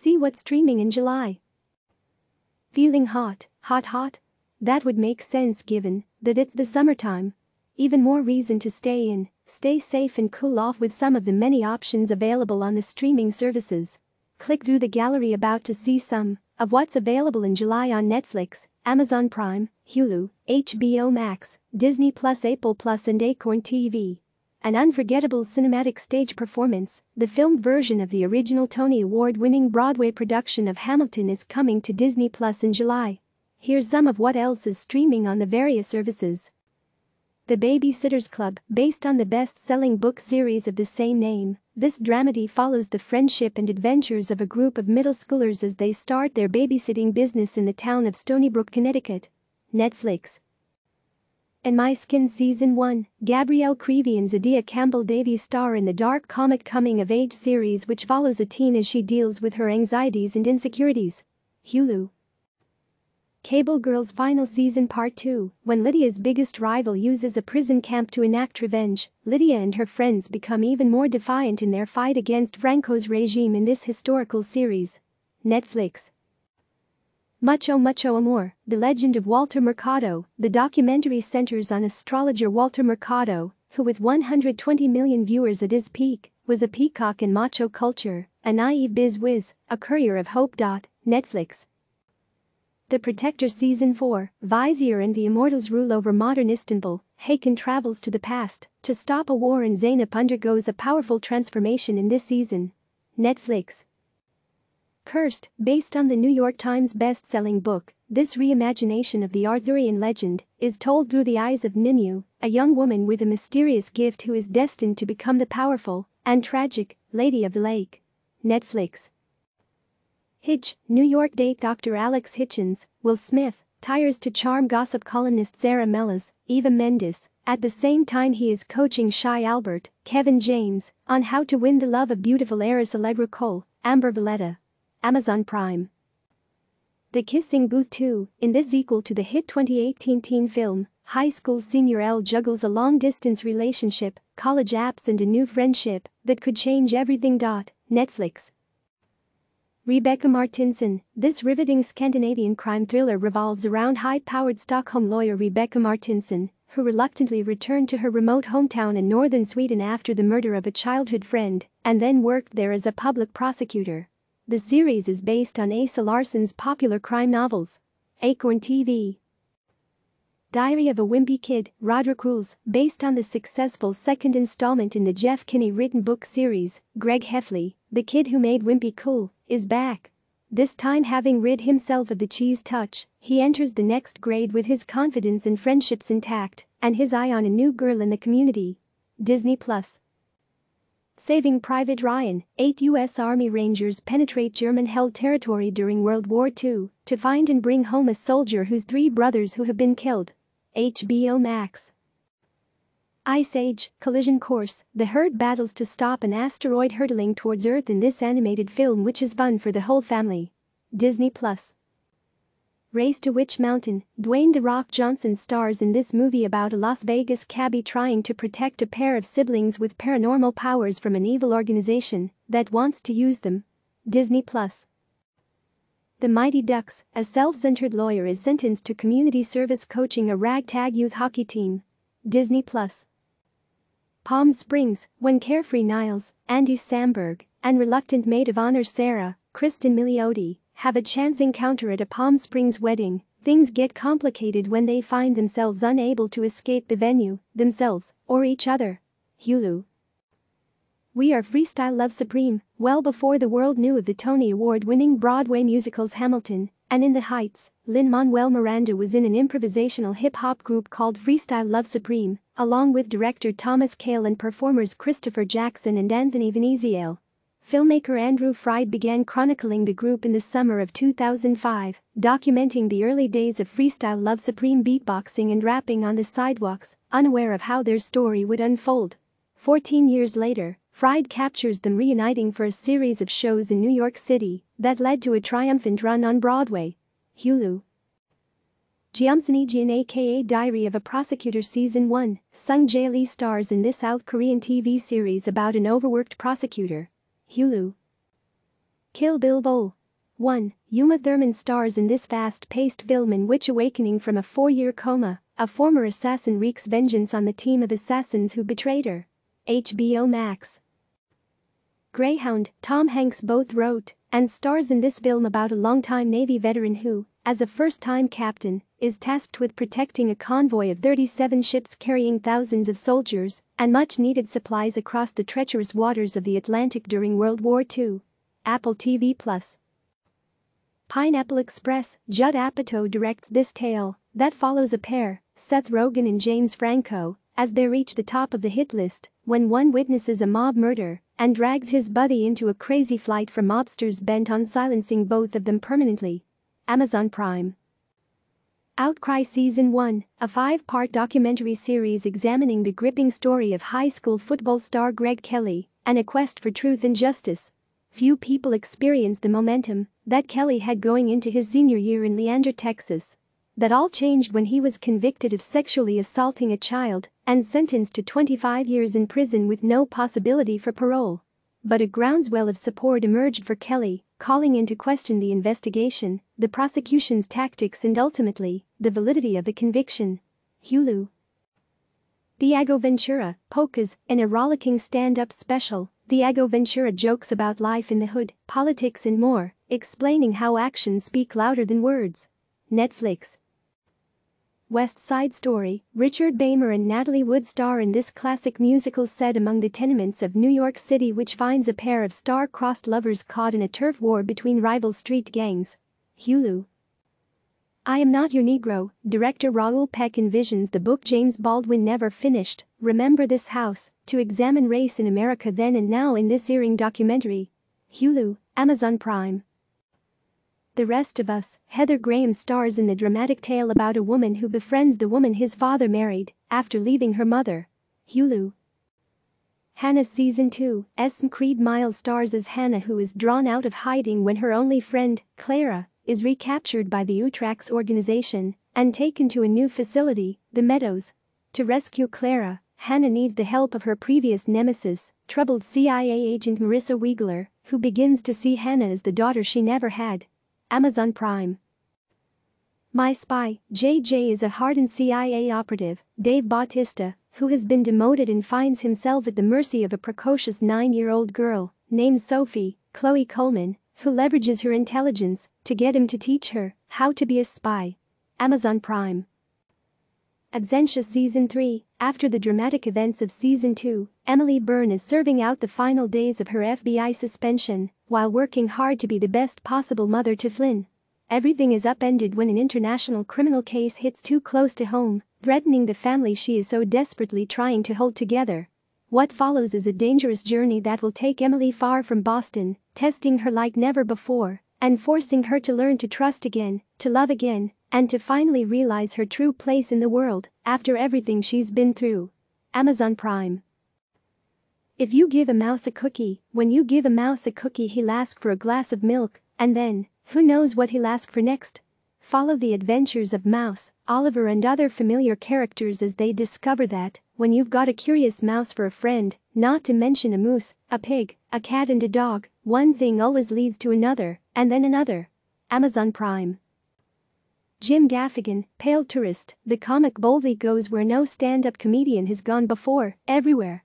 See what's streaming in July. Feeling hot, hot, hot? That would make sense given that it's the summertime. Even more reason to stay in, stay safe and cool off with some of the many options available on the streaming services. Click through the gallery about to see some of what's available in July on Netflix, Amazon Prime, Hulu, HBO Max, Disney Plus, Apple Plus and Acorn TV. An unforgettable cinematic stage performance, the filmed version of the original Tony Award-winning Broadway production of Hamilton is coming to Disney Plus in July. Here's some of what else is streaming on the various services. The Babysitter's Club, based on the best-selling book series of the same name, this dramedy follows the friendship and adventures of a group of middle schoolers as they start their babysitting business in the town of Stony Brook, Connecticut. Netflix in My Skin Season 1, Gabrielle Creevy and Zadia Campbell Davies star in the dark comic coming of age series which follows a teen as she deals with her anxieties and insecurities. Hulu. Cable Girls Final Season Part 2 When Lydia's biggest rival uses a prison camp to enact revenge, Lydia and her friends become even more defiant in their fight against Franco's regime in this historical series. Netflix. Mucho Mucho Amor, The Legend of Walter Mercado, the documentary centers on astrologer Walter Mercado, who with 120 million viewers at his peak, was a peacock in macho culture, a naive bizwiz, a courier of hope. Netflix. The Protector Season 4, Vizier and the Immortals rule over modern Istanbul, Hakan travels to the past to stop a war and Zainab undergoes a powerful transformation in this season. Netflix. Cursed, based on the New York Times best-selling book, this reimagination of the Arthurian legend is told through the eyes of Nimue, a young woman with a mysterious gift who is destined to become the powerful and tragic Lady of the Lake. Netflix. Hitch, New York date Dr. Alex Hitchens, Will Smith, tires to charm gossip columnist Sarah Mellis, Eva Mendes, at the same time he is coaching Shy Albert, Kevin James, on how to win the love of beautiful heiress Allegra Cole, Amber Valletta. Amazon Prime. The Kissing Booth 2, in this sequel to the hit 2018 teen film, high school senior Elle juggles a long-distance relationship, college apps and a new friendship that could change everything. Netflix. Rebecca Martinson, this riveting Scandinavian crime thriller revolves around high-powered Stockholm lawyer Rebecca Martinson, who reluctantly returned to her remote hometown in northern Sweden after the murder of a childhood friend and then worked there as a public prosecutor. The series is based on Asa Larson's popular crime novels. Acorn TV. Diary of a Wimpy Kid, Roderick Rules, based on the successful second installment in the Jeff Kinney written book series, Greg Heffley, the kid who made Wimpy cool, is back. This time having rid himself of the cheese touch, he enters the next grade with his confidence and friendships intact and his eye on a new girl in the community. Disney Plus Saving Private Ryan, eight U.S. Army Rangers penetrate German-held territory during World War II to find and bring home a soldier whose three brothers who have been killed. HBO Max. Ice Age, Collision Course, the herd battles to stop an asteroid hurtling towards Earth in this animated film which is fun for the whole family. Disney+. Plus. Race to Witch Mountain, Dwayne The Rock Johnson stars in this movie about a Las Vegas cabbie trying to protect a pair of siblings with paranormal powers from an evil organization that wants to use them. Disney+. Plus. The Mighty Ducks, a self-centered lawyer is sentenced to community service coaching a ragtag youth hockey team. Disney+. Plus. Palm Springs, when carefree Niles, Andy Samberg, and reluctant maid of honor Sarah, Kristen Milioti, have a chance encounter at a Palm Springs wedding, things get complicated when they find themselves unable to escape the venue, themselves, or each other. Hulu. We are Freestyle Love Supreme, well before the world knew of the Tony Award winning Broadway musicals Hamilton, and In the Heights, Lin Manuel Miranda was in an improvisational hip hop group called Freestyle Love Supreme, along with director Thomas Kail and performers Christopher Jackson and Anthony Veneziale. Filmmaker Andrew Fried began chronicling the group in the summer of 2005, documenting the early days of Freestyle Love Supreme beatboxing and rapping on the sidewalks, unaware of how their story would unfold. 14 years later, Fried captures them reuniting for a series of shows in New York City that led to a triumphant run on Broadway. Hulu. Jeomsonijian aka Diary of a Prosecutor Season 1, Sung Jae Lee stars in this South Korean TV series about an overworked prosecutor Hulu. Kill Bill Bowl. 1. Uma Thurman stars in this fast-paced film in which awakening from a four-year coma, a former assassin wreaks vengeance on the team of assassins who betrayed her. HBO Max. Greyhound, Tom Hanks both wrote and stars in this film about a longtime Navy veteran who, as a first-time captain, is tasked with protecting a convoy of 37 ships carrying thousands of soldiers and much-needed supplies across the treacherous waters of the Atlantic during World War II. Apple TV+. Plus. Pineapple Express, Judd Apatow directs this tale that follows a pair, Seth Rogen and James Franco, as they reach the top of the hit list when one witnesses a mob murder and drags his buddy into a crazy flight from mobsters bent on silencing both of them permanently. Amazon Prime. Outcry Season 1, a five-part documentary series examining the gripping story of high school football star Greg Kelly and a quest for truth and justice. Few people experienced the momentum that Kelly had going into his senior year in Leander, Texas. That all changed when he was convicted of sexually assaulting a child and sentenced to 25 years in prison with no possibility for parole. But a groundswell of support emerged for Kelly, calling into question the investigation, the prosecution's tactics and ultimately, the validity of the conviction. Hulu. Diego Ventura, Polkas, and a rollicking stand-up special, Diego Ventura jokes about life in the hood, politics and more, explaining how actions speak louder than words. Netflix, West Side Story, Richard Baimer and Natalie Wood star in this classic musical set among the tenements of New York City which finds a pair of star-crossed lovers caught in a turf war between rival street gangs. Hulu. I Am Not Your Negro, director Raoul Peck envisions the book James Baldwin never finished, Remember This House, to examine race in America then and now in this earring documentary. Hulu, Amazon Prime. The Rest of Us, Heather Graham stars in the dramatic tale about a woman who befriends the woman his father married after leaving her mother. Hulu. Hannah's season 2, Creed Miles stars as Hannah who is drawn out of hiding when her only friend, Clara, is recaptured by the Utrax organization and taken to a new facility, the Meadows. To rescue Clara, Hannah needs the help of her previous nemesis, troubled CIA agent Marissa Wiegler, who begins to see Hannah as the daughter she never had. Amazon Prime. My spy, JJ, is a hardened CIA operative, Dave Bautista, who has been demoted and finds himself at the mercy of a precocious nine year old girl named Sophie, Chloe Coleman, who leverages her intelligence to get him to teach her how to be a spy. Amazon Prime. Absentia Season 3 After the dramatic events of Season 2, Emily Byrne is serving out the final days of her FBI suspension while working hard to be the best possible mother to Flynn. Everything is upended when an international criminal case hits too close to home, threatening the family she is so desperately trying to hold together. What follows is a dangerous journey that will take Emily far from Boston, testing her like never before and forcing her to learn to trust again, to love again, and to finally realize her true place in the world after everything she's been through. Amazon Prime. If you give a mouse a cookie, when you give a mouse a cookie, he'll ask for a glass of milk, and then, who knows what he'll ask for next? Follow the adventures of Mouse, Oliver, and other familiar characters as they discover that, when you've got a curious mouse for a friend, not to mention a moose, a pig, a cat, and a dog, one thing always leads to another, and then another. Amazon Prime. Jim Gaffigan, Pale Tourist, the comic boldly goes where no stand-up comedian has gone before, everywhere.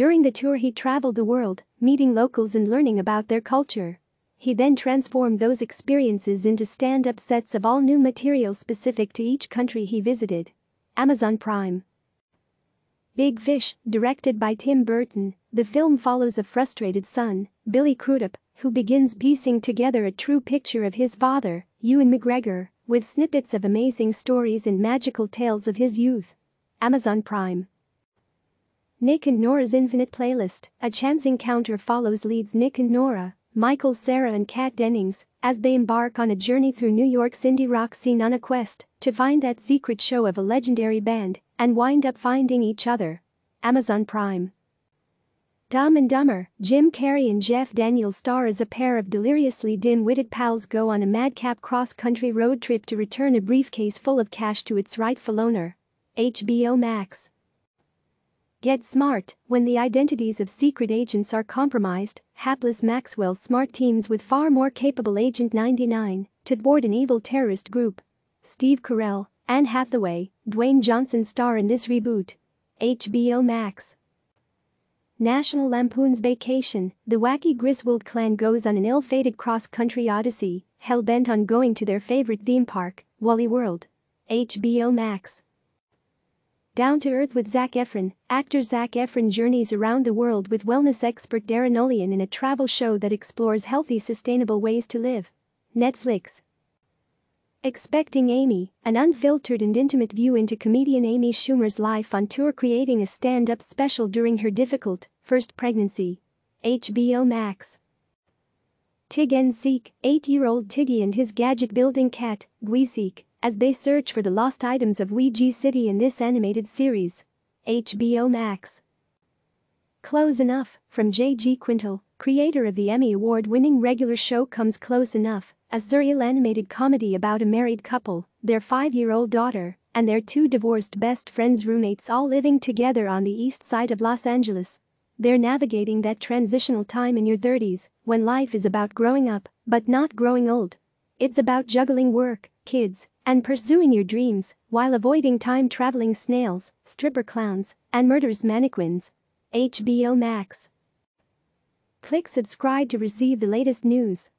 During the tour he traveled the world, meeting locals and learning about their culture. He then transformed those experiences into stand-up sets of all new material specific to each country he visited. Amazon Prime Big Fish, directed by Tim Burton, the film follows a frustrated son, Billy Crudup, who begins piecing together a true picture of his father, Ewan McGregor, with snippets of amazing stories and magical tales of his youth. Amazon Prime. Nick and Nora's Infinite Playlist, a chance encounter follows leads Nick and Nora, Michael, Sarah, and Kat Dennings as they embark on a journey through New York's indie rock scene on a quest to find that secret show of a legendary band and wind up finding each other. Amazon Prime. Dumb and Dumber, Jim Carrey and Jeff Daniels star as a pair of deliriously dim-witted pals go on a madcap cross-country road trip to return a briefcase full of cash to its rightful owner. HBO Max. Get smart, when the identities of secret agents are compromised, hapless Maxwell Smart teams with far more capable Agent 99 to board an evil terrorist group. Steve Carell, Anne Hathaway, Dwayne Johnson star in this reboot. HBO Max. National Lampoon's Vacation, the wacky Griswold clan goes on an ill-fated cross-country odyssey, hell-bent on going to their favorite theme park, Wally World. HBO Max. Down to Earth with Zach Efron, actor Zach Efron journeys around the world with wellness expert Darren Olian in a travel show that explores healthy, sustainable ways to live. Netflix. Expecting Amy, an unfiltered and intimate view into comedian Amy Schumer's life on tour creating a stand-up special during her difficult first pregnancy. HBO Max. Tig and Seek, 8-year-old Tiggy and his gadget-building cat, Gwiseek, as they search for the lost items of Ouija City in this animated series. HBO Max. Close Enough, from J.G. Quintal, creator of the Emmy Award-winning regular show Comes Close Enough, a surreal animated comedy about a married couple, their five-year-old daughter, and their two divorced best friends roommates all living together on the east side of Los Angeles. They're navigating that transitional time in your 30s when life is about growing up, but not growing old. It's about juggling work, kids, and pursuing your dreams while avoiding time-traveling snails, stripper clowns, and murderous mannequins. HBO Max. Click subscribe to receive the latest news.